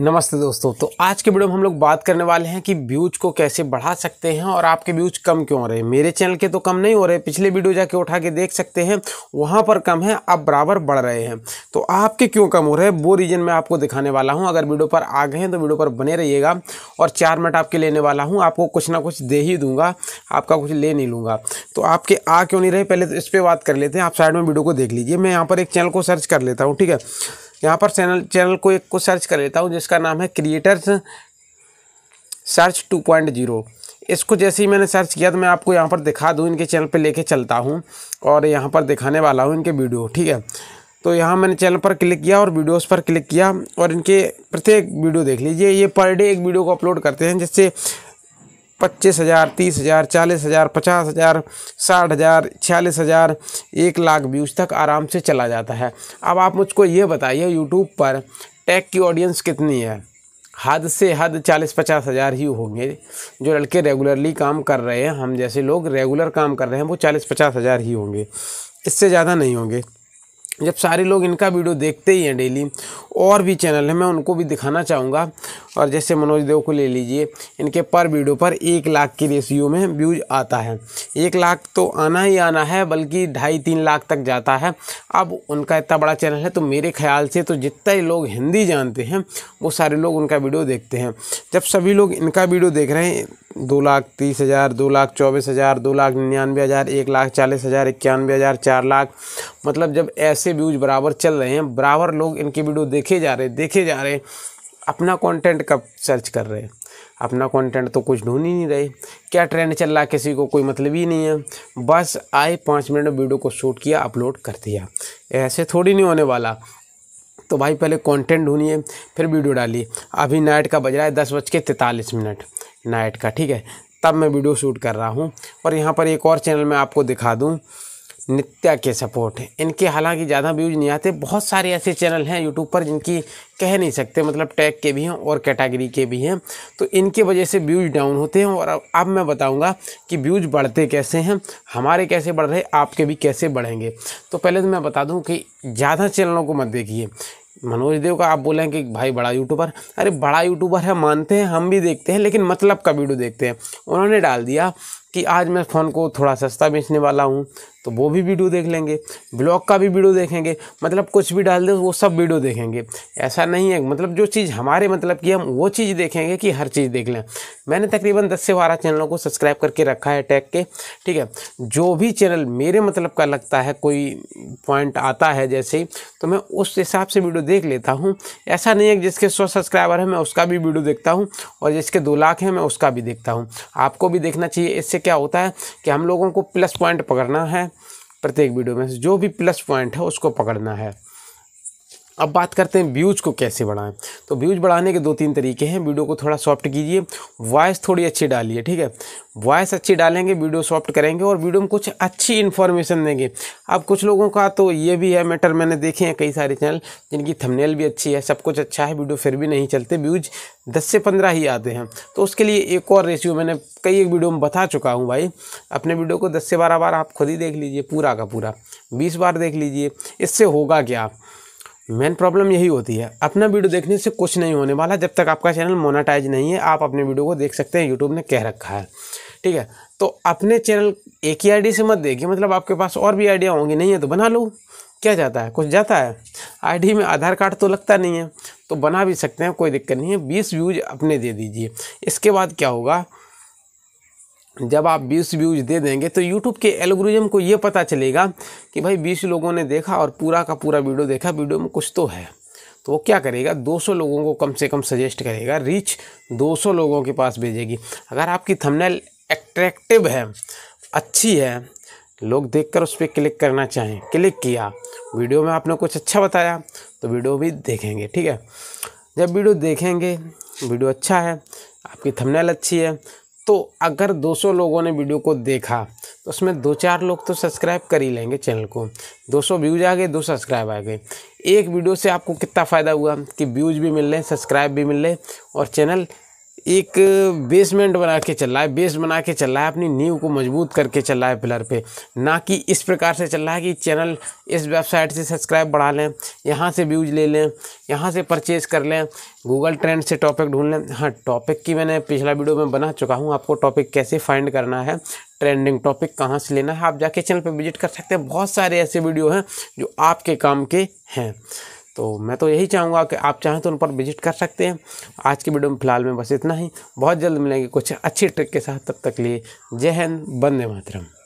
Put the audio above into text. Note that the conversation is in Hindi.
नमस्ते दोस्तों तो आज के वीडियो में हम लोग बात करने वाले हैं कि व्यूज को कैसे बढ़ा सकते हैं और आपके व्यूज कम क्यों हो रहे हैं मेरे चैनल के तो कम नहीं हो रहे पिछले वीडियो जाके उठा के देख सकते हैं वहाँ पर कम है अब बराबर बढ़ रहे हैं तो आपके क्यों कम हो रहे हैं वो रीज़न मैं आपको दिखाने वाला हूँ अगर वीडियो पर आ गए हैं तो वीडियो पर बने रहिएगा और चार मिनट आपके लेने वाला हूँ आपको कुछ ना कुछ दे ही दूंगा आपका कुछ ले नहीं लूँगा तो आपके आ क्यों नहीं रहे पहले तो इस पर बात कर लेते हैं आप साइड में वीडियो को देख लीजिए मैं यहाँ पर एक चैनल को सर्च कर लेता हूँ ठीक है यहाँ पर चैनल चैनल को एक को सर्च कर लेता हूँ जिसका नाम है creators search two point zero इसको जैसे ही मैंने सर्च किया तो मैं आपको यहाँ पर दिखा दूँ इनके चैनल पे लेके चलता हूँ और यहाँ पर दिखाने वाला हूँ इनके वीडियो ठीक है तो यहाँ मैंने चैनल पर क्लिक किया और वीडियोस पर क्लिक किया और इनके प्रत्येक वीडियो देख लीजिए ये पर डे एक वीडियो को अपलोड करते हैं जिससे पच्चीस हज़ार तीस हज़ार चालीस हज़ार पचास हज़ार साठ हज़ार छियालीस हज़ार एक लाख व्यूज़ तक आराम से चला जाता है अब आप मुझको ये बताइए यूट्यूब पर टैग की ऑडियंस कितनी है हद से हद चालीस पचास हज़ार ही होंगे जो लड़के रेगुलरली काम कर रहे हैं हम जैसे लोग रेगुलर काम कर रहे हैं वो चालीस पचास हज़ार ही होंगे इससे ज़्यादा नहीं होंगे जब सारे लोग इनका वीडियो देखते ही हैं डेली और भी चैनल है मैं उनको भी दिखाना चाहूँगा और जैसे मनोज देव को ले लीजिए इनके पर वीडियो पर एक लाख की रेशियो में व्यूज आता है एक लाख तो आना ही आना है बल्कि ढाई तीन लाख तक जाता है अब उनका इतना बड़ा चैनल है तो मेरे ख्याल से तो जितने ही लोग हिंदी जानते हैं वो सारे लोग उनका वीडियो देखते हैं जब सभी लोग इनका वीडियो देख रहे हैं दो लाख तीस हज़ार दो लाख चौबीस हज़ार दो लाख निन्यानवे हज़ार एक लाख चालीस हज़ार इक्यानवे हज़ार चार लाख मतलब जब ऐसे व्यूज़ बराबर चल रहे हैं बराबर लोग इनकी वीडियो देखे जा रहे देखे जा रहे अपना कंटेंट कब सर्च कर रहे हैं अपना कंटेंट तो कुछ ढूंढ ही नहीं रहे क्या ट्रेंड चल रहा है किसी को कोई मतलब ही नहीं है बस आए पाँच मिनट में वीडियो को शूट किया अपलोड कर दिया ऐसे थोड़ी नहीं होने वाला तो भाई पहले कंटेंट ढूंढिए फिर वीडियो डालिए अभी नाइट का बज रहा है दस बज के तैतालीस मिनट नाइट का ठीक है तब मैं वीडियो शूट कर रहा हूँ और यहाँ पर एक और चैनल मैं आपको दिखा दूँ नित्या के सपोर्ट इनके हालांकि ज़्यादा व्यूज़ नहीं आते बहुत सारे ऐसे चैनल हैं यूट्यूब पर जिनकी कह नहीं सकते मतलब टैग के भी हैं और कैटेगरी के भी हैं तो इनके वजह से व्यूज़ डाउन होते हैं और अब मैं बताऊंगा कि व्यूज़ बढ़ते कैसे हैं हमारे कैसे बढ़ रहे आपके भी कैसे बढ़ेंगे तो पहले तो मैं बता दूँ कि ज़्यादा चैनलों को मत देखिए मनोज देव का आप बोले कि भाई बड़ा यूट्यूबर अरे बड़ा यूट्यूबर है मानते हैं हम भी देखते हैं लेकिन मतलब का वीडियो देखते हैं उन्होंने डाल दिया कि आज मैं फ़ोन को थोड़ा सस्ता बेचने वाला हूँ तो वो भी वीडियो देख लेंगे ब्लॉग का भी वीडियो देखेंगे मतलब कुछ भी डाल दे वो सब वीडियो देखेंगे ऐसा नहीं है मतलब जो चीज़ हमारे मतलब कि हम वो चीज़ देखेंगे कि हर चीज़ देख लें मैंने तकरीबन दस से बारह चैनलों को सब्सक्राइब करके रखा है टैग के ठीक है जो भी चैनल मेरे मतलब का लगता है कोई पॉइंट आता है जैसे ही तो मैं उस हिसाब से वीडियो देख लेता हूँ ऐसा नहीं है जिसके सौ सब्सक्राइबर हैं मैं उसका भी वीडियो देखता हूँ और जिसके दो लाख हैं मैं उसका भी देखता हूँ आपको भी देखना चाहिए इससे क्या होता है कि हम लोगों को प्लस पॉइंट पकड़ना है प्रत्येक वीडियो में से जो भी प्लस पॉइंट है उसको पकड़ना है अब बात करते हैं व्यूज़ को कैसे बढ़ाएं तो व्यूज़ बढ़ाने के दो तीन तरीके हैं वीडियो को थोड़ा सॉफ्ट कीजिए वॉइस थोड़ी अच्छी डालिए ठीक है वॉइस अच्छी डालेंगे वीडियो सॉफ्ट करेंगे और वीडियो में कुछ अच्छी इन्फॉर्मेशन देंगे अब कुछ लोगों का तो ये भी है मैटर मैंने देखे हैं कई सारे चैनल जिनकी थमनेल भी अच्छी है सब कुछ अच्छा है वीडियो फिर भी नहीं चलते व्यूज़ दस से पंद्रह ही आते हैं तो उसके लिए एक और रेशियो मैंने कई एक वीडियो में बता चुका हूँ भाई अपने वीडियो को दस से बारह बार आप खुद ही देख लीजिए पूरा का पूरा बीस बार देख लीजिए इससे होगा क्या मेन प्रॉब्लम यही होती है अपना वीडियो देखने से कुछ नहीं होने वाला जब तक आपका चैनल मोनाटाइज नहीं है आप अपने वीडियो को देख सकते हैं यूट्यूब ने कह रखा है ठीक है तो अपने चैनल एक ही आईडी से मत देखिए मतलब आपके पास और भी आइडिया होंगी नहीं है तो बना लो क्या जाता है कुछ जाता है आईडी में आधार कार्ड तो लगता नहीं है तो बना भी सकते हैं कोई दिक्कत नहीं है बीस व्यूज अपने दे दीजिए इसके बाद क्या होगा जब आप 20 व्यूज दे देंगे तो YouTube के एल्गोरिज्म को ये पता चलेगा कि भाई 20 लोगों ने देखा और पूरा का पूरा वीडियो देखा वीडियो में कुछ तो है तो वो क्या करेगा 200 लोगों को कम से कम सजेस्ट करेगा रीच 200 लोगों के पास भेजेगी अगर आपकी थंबनेल एट्रैक्टिव है अच्छी है लोग देखकर उस पर क्लिक करना चाहें क्लिक किया वीडियो में आपने कुछ अच्छा बताया तो वीडियो भी देखेंगे ठीक है जब वीडियो देखेंगे वीडियो अच्छा है आपकी थंबनेल अच्छी है तो अगर 200 लोगों ने वीडियो को देखा तो उसमें दो चार लोग तो सब्सक्राइब कर ही लेंगे चैनल को 200 व्यूज आ गए दो सब्सक्राइब आ गए एक वीडियो से आपको कितना फ़ायदा हुआ कि व्यूज भी मिल रहे सब्सक्राइब भी मिल रहे और चैनल एक बेसमेंट बना के चल रहा है बेस बना के चल रहा है अपनी नींव को मजबूत करके चल रहा है पिलर पे ना कि इस प्रकार से चल रहा है कि चैनल इस वेबसाइट से सब्सक्राइब बढ़ा लें यहाँ से व्यूज ले लें यहाँ से परचेज कर लें गूगल ट्रेंड से टॉपिक ढूंढ लें हाँ टॉपिक की मैंने पिछला वीडियो में बना चुका हूँ आपको टॉपिक कैसे फाइंड करना है ट्रेंडिंग टॉपिक कहाँ से लेना है आप जाके चैनल पर विजिट कर सकते हैं बहुत सारे ऐसे वीडियो हैं जो आपके काम के हैं तो मैं तो यही चाहूँगा कि आप चाहें तो उन पर विजिट कर सकते हैं आज की वीडियो में फिलहाल में बस इतना ही बहुत जल्द मिलेंगे कुछ अच्छी ट्रिक के साथ तब तक लिए जय हिंद बंदे मातरम